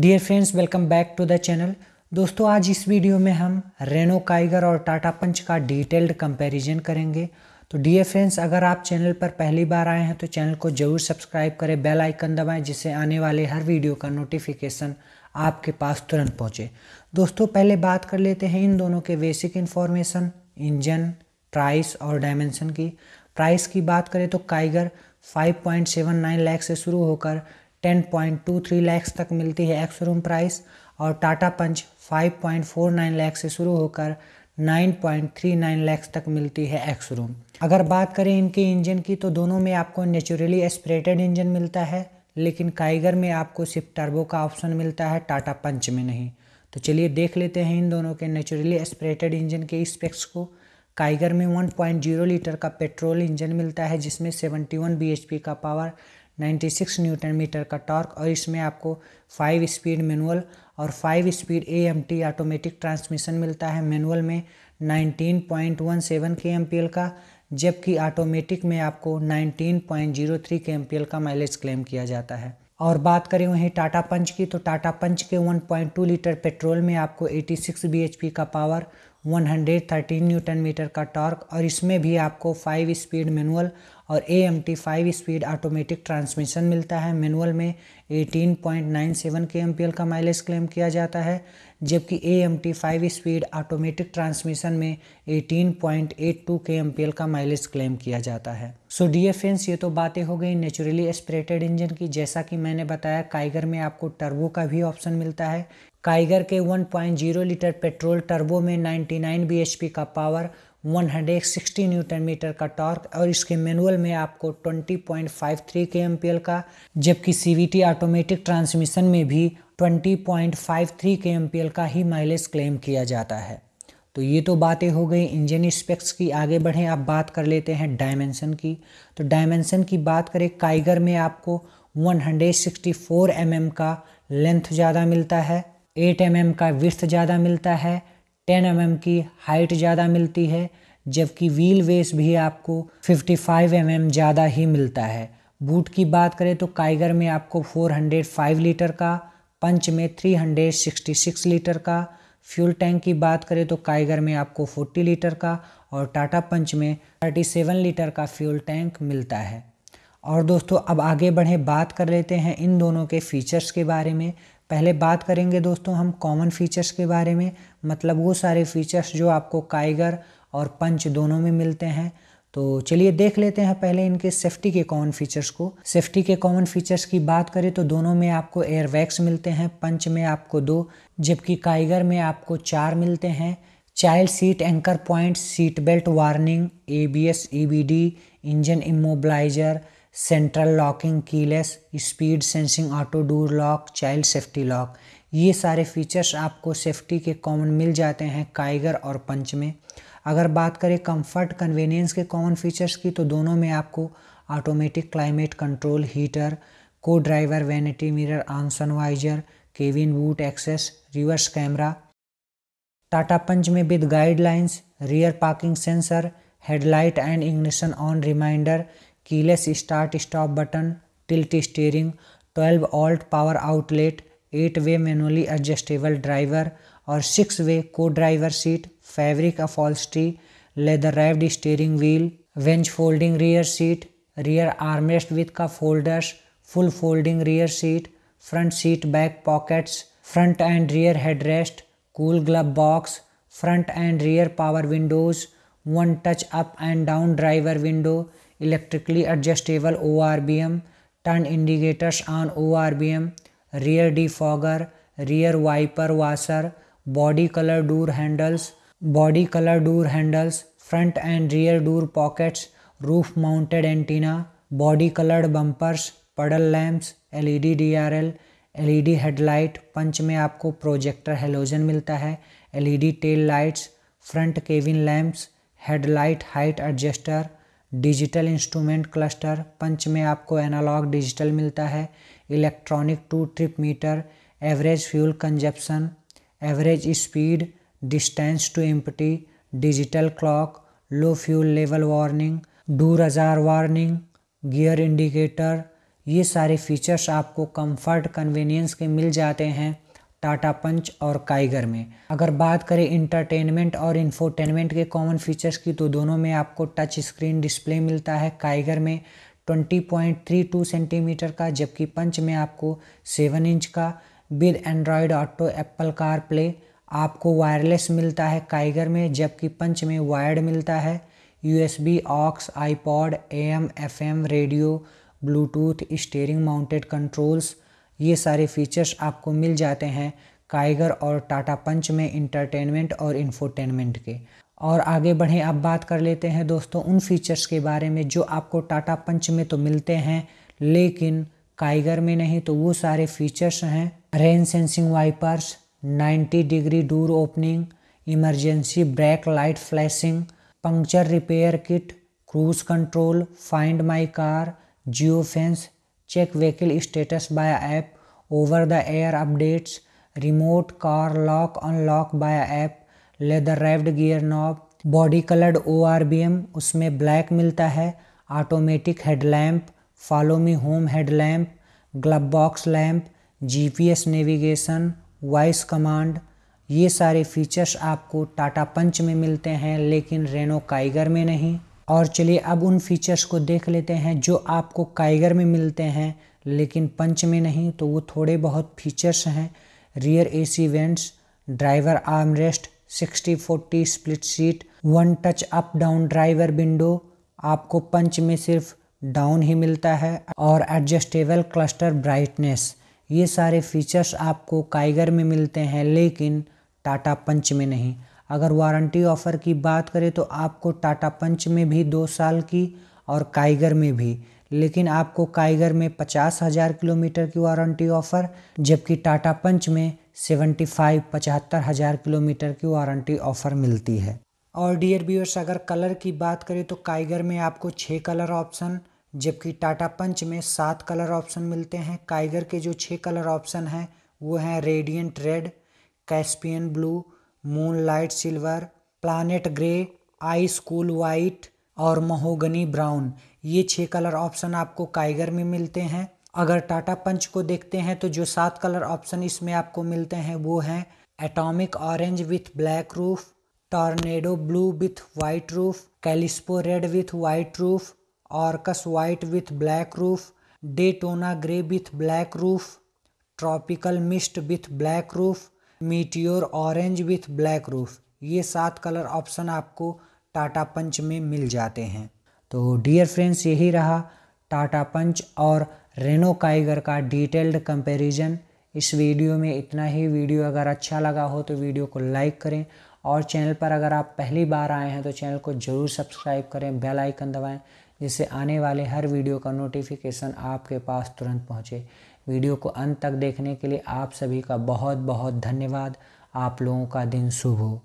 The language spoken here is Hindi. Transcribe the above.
dear friends welcome back to the channel दोस्तों आज इस वीडियो में हम रेनो काइगर और टाटा पंच का डिटेल्ड कंपैरिजन करेंगे तो डियर फ्रेंड्स अगर आप चैनल पर पहली बार आए हैं तो चैनल को ज़रूर सब्सक्राइब करें बेल आइकन दबाएं जिससे आने वाले हर वीडियो का नोटिफिकेशन आपके पास तुरंत पहुंचे दोस्तों पहले बात कर लेते हैं इन दोनों के बेसिक इन्फॉर्मेशन इंजन प्राइस और डायमेंशन की प्राइस की बात करें तो काइगर नाइन लाख से शुरू होकर 10.23 लैक्स तक मिलती है एक्स रूम प्राइस और टाटा पंच 5.49 लैक्स से शुरू होकर 9.39 लैक्स तक मिलती है एक्स रूम अगर बात करें इनके इंजन की तो दोनों में आपको नेचुरली एस्परेटेड इंजन मिलता है लेकिन काइगर में आपको सिर्फ टर्बो का ऑप्शन मिलता है टाटा पंच में नहीं तो चलिए देख लेते हैं इन दोनों के नेचुरली एस्परेटेड इंजन के स्पेक्स को काइगर में 1.0 लीटर का पेट्रोल इंजन मिलता है जिसमें 71 bhp का पावर 96 न्यूटन मीटर का टॉर्क और इसमें आपको फाइव स्पीड मैनुअल और five speed a automatic transmission मिलता है मैनुअल में 19.17 के का जबकि ऑटोमेटिक में आपको 19.03 के का माइलेज क्लेम किया जाता है और बात करें वहीं टाटा पंच की तो टाटा पंच के 1.2 लीटर पेट्रोल में आपको 86 bhp का पावर 113 न्यूटन मीटर का टॉर्क और इसमें भी आपको 5 स्पीड मैनुअल और A M T five speed automatic transmission मिलता है मैनुअल में eighteen point nine seven K M P L का माइलेज क्लेम किया जाता है जबकि A M T five speed automatic transmission में eighteen point eight two K M P L का माइलेज क्लेम किया जाता है सो डी एफ एंस ये तो बातें हो गई नेचुरली एस्परेटेड इंजन की जैसा कि मैंने बताया काइगर में आपको टर्बो का भी ऑप्शन मिलता है काइगर के 1.0 लीटर पेट्रोल टर्बो में 99 bhp का पावर 160 न्यूटन मीटर का टॉर्क और इसके मैनुअल में आपको 20.53 के एम का जबकि सी ऑटोमेटिक ट्रांसमिशन में भी 20.53 के एम का ही माइलेज क्लेम किया जाता है तो ये तो बातें हो गई इंजन स्पेक्स की आगे बढ़ें आप बात कर लेते हैं डायमेंशन की तो डायमेंशन की बात करें काइगर में आपको 164 mm का लेंथ ज़्यादा मिलता है 8 mm का विर्थ ज़्यादा मिलता है टेन एम mm की हाइट ज़्यादा मिलती है जबकि व्हील वेस भी आपको 55 एम mm ज़्यादा ही मिलता है बूट की बात करें तो काइगर में आपको 405 लीटर का पंच में 366 लीटर का फ्यूल टैंक की बात करें तो काइगर में आपको 40 लीटर का और टाटा पंच में 37 लीटर का फ्यूल टैंक मिलता है और दोस्तों अब आगे बढ़ें बात कर लेते हैं इन दोनों के फीचर्स के बारे में पहले बात करेंगे दोस्तों हम कॉमन फीचर्स के बारे में मतलब वो सारे फीचर्स जो आपको काइगर और पंच दोनों में मिलते हैं तो चलिए देख लेते हैं पहले इनके सेफ्टी के कॉमन फीचर्स को सेफ्टी के कॉमन फीचर्स की बात करें तो दोनों में आपको वैक्स मिलते हैं पंच में आपको दो जबकि काइगर में आपको चार मिलते हैं child seat anchor point seat belt warning ABS EBD engine immobiliser central locking keyless speed sensing auto door lock child safety lock ये सारे फीचर्स आपको सेफ्टी के कॉमन मिल जाते हैं काइगर और पंच में अगर बात करें कंफर्ट कन्वीनियंस के कॉमन फीचर्स की तो दोनों में आपको automatic climate control heater co driver vanity mirror on sun visor cabin boot access reverse camera Tata Punch में with guidelines rear parking sensor headlight and ignition on reminder keyless start stop button tilt steering 12 volt power outlet 8 way manually adjustable driver और 6 way co driver seat fabric upholstery leather wrapped steering wheel वेंच folding rear seat rear armrest with cup holders full folding rear seat front seat back pockets front and rear headrest cool glove box front and rear power windows one touch up and down driver window electrically adjustable O R B M turn indicators on O R B M rear defogger rear wiper washer body colour door handles body colour door handles front and rear door pockets roof mounted antenna body coloured bumpers puddle lamps L E D D R L L E D headlight Punch में आपको प्रोजेक्टर हेलोजन मिलता है L E D tail lights front cabin lamps headlight height adjuster digital instrument cluster Punch में आपको एनालॉग डिजिटल मिलता है electronic two trip meter average fuel consumption average speed distance to empty digital clock low fuel level warning door ajar warning gear indicator ये सारे फीचर्स आपको कंफर्ट कन्वीनियंस के मिल जाते हैं टाटा पंच और काइगर में अगर बात करें इंटरटेनमेंट और इन्फोटेनमेंट के कॉमन फीचर्स की तो दोनों में आपको टच स्क्रीन डिस्प्ले मिलता है काइगर में 20.32 सेंटीमीटर का जबकि पंच में आपको 7 इंच का with Android Auto Apple CarPlay आपको वायरलेस मिलता है काइगर में जबकि पंच में वायर्ड मिलता है B aux A M M radio Bluetooth steering mounted controls ये सारे फीचर्स आपको मिल जाते हैं काइगर और टाटा पंच में इंटरटेनमेंट और इन्फोटेनमेंट के और आगे बढ़ें आप बात कर लेते हैं दोस्तों उन फीचर्स के बारे में जो आपको टाटा पंच में तो मिलते हैं लेकिन काइगर में नहीं तो वो सारे फीचर्स हैं rain sensing wipers 90 degree door opening emergency brake light flashing puncture repair kit cruise control find my car geo fence check vehicle status by app over the air updates remote car lock unlock by app leather revved gear knob body coloured ओ उसमें ब्लैक मिलता है automatic headlamp follow me home headlamp glove box lamp GPS navigation voice command ये सारे फीचर्स आपको टाटा पंच में मिलते हैं लेकिन रेनो काइगर में नहीं और चलिए अब उन फीचर्स को देख लेते हैं जो आपको काइगर में मिलते हैं लेकिन पंच में नहीं तो वो थोड़े बहुत फीचर्स हैं rear AC vents driver arm rest sixty forty split seat one touch up down driver window आपको पंच में सिर्फ डाउन ही मिलता है और एडजस्टेबल क्लस्टर ब्राइटनेस ये सारे फीचर्स आपको काइगर में मिलते हैं लेकिन टाटा पंच में नहीं अगर वारंटी ऑफ़र की बात करें तो आपको टाटा पंच में भी दो साल की और काइगर में भी लेकिन आपको काइगर में पचास हज़ार किलोमीटर की वारंटी ऑफ़र जबकि टाटा पंच में सेवेंटी फाइव पचहत्तर हज़ार किलोमीटर की वारंटी ऑफ़र मिलती है और डियर व्यूअर्स अगर कलर की बात करें तो काइगर में आपको छः कलर ऑप्शन जबकि टाटा पंच में सात कलर ऑप्शन मिलते हैं काइगर के जो छः कलर ऑप्शन हैं वो हैं radiant red Caspian blue moonlight silver planet grey ice cool white और महोगनी ब्राउन ये छः कलर ऑप्शन आपको काइगर में मिलते हैं अगर टाटा पंच को देखते हैं तो जो सात कलर ऑप्शन इसमें आपको मिलते हैं वो हैं atomic orange with black roof tornado blue with white roof Calypso red with white roof Orcus white with black roof Daytona grey with black roof tropical mist with black roof meteor orange with black roof ये सात कलर ऑप्शन आपको टाटा पंच में मिल जाते हैं तो डियर फ्रेंड्स यही रहा टाटा पंच और रेनो काइगर का डिटेल्ड कंपैरिजन इस वीडियो में इतना ही वीडियो अगर अच्छा लगा हो तो वीडियो को लाइक करें और चैनल पर अगर आप पहली बार आए हैं तो चैनल को ज़रूर सब्सक्राइब करें बेल आइकन दबाएं जिससे आने वाले हर वीडियो का नोटिफिकेशन आपके पास तुरंत पहुंचे वीडियो को अंत तक देखने के लिए आप सभी का बहुत बहुत धन्यवाद आप लोगों का दिन शुभ हो